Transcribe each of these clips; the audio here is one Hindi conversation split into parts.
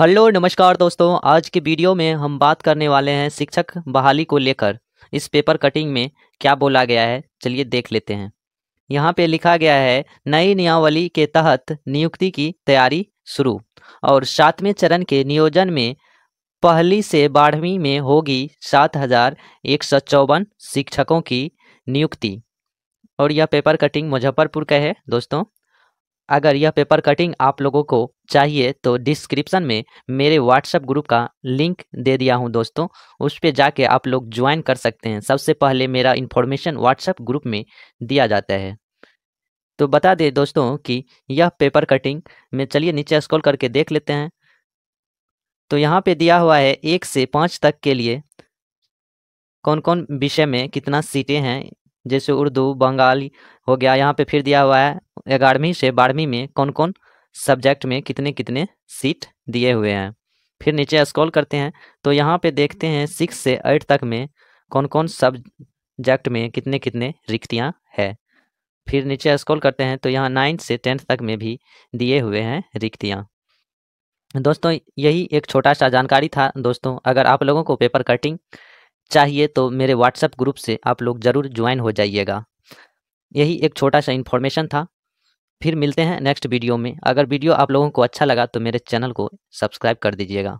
हेलो नमस्कार दोस्तों आज के वीडियो में हम बात करने वाले हैं शिक्षक बहाली को लेकर इस पेपर कटिंग में क्या बोला गया है चलिए देख लेते हैं यहाँ पे लिखा गया है नई नियावली के तहत नियुक्ति की तैयारी शुरू और सातवें चरण के नियोजन में पहली से बारहवीं में होगी सात हजार एक सौ चौवन शिक्षकों की नियुक्ति और यह पेपर कटिंग मुजफ्फरपुर का है दोस्तों अगर यह पेपर कटिंग आप लोगों को चाहिए तो डिस्क्रिप्शन में मेरे व्हाट्सएप ग्रुप का लिंक दे दिया हूं दोस्तों उस पर जाके आप लोग ज्वाइन कर सकते हैं सबसे पहले मेरा इन्फॉर्मेशन व्हाट्सएप ग्रुप में दिया जाता है तो बता दें दोस्तों कि यह पेपर कटिंग में चलिए नीचे स्क्रॉल करके देख लेते हैं तो यहाँ पे दिया हुआ है एक से पाँच तक के लिए कौन कौन विषय में कितना सीटें हैं जैसे उर्दू बंगाली हो गया यहाँ पे फिर दिया हुआ है ग्यारहवीं से बारहवीं में कौन कौन सब्जेक्ट में कितने कितने सीट दिए हुए हैं फिर नीचे स्क्रॉल करते हैं तो यहाँ पे देखते हैं सिक्स से एट तक में कौन कौन सब्जेक्ट में कितने कितने रिक्तियाँ हैं फिर नीचे स्क्रॉल करते हैं तो यहाँ नाइन्थ से टेंथ तक में भी दिए हुए हैं रिक्तियाँ दोस्तों यही एक छोटा सा जानकारी था दोस्तों अगर आप लोगों को पेपर कटिंग चाहिए तो मेरे व्हाट्सएप ग्रुप से आप लोग ज़रूर ज्वाइन हो जाइएगा यही एक छोटा सा इन्फॉर्मेशन था फिर मिलते हैं नेक्स्ट वीडियो में अगर वीडियो आप लोगों को अच्छा लगा तो मेरे चैनल को सब्सक्राइब कर दीजिएगा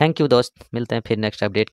थैंक यू दोस्त मिलते हैं फिर नेक्स्ट अपडेट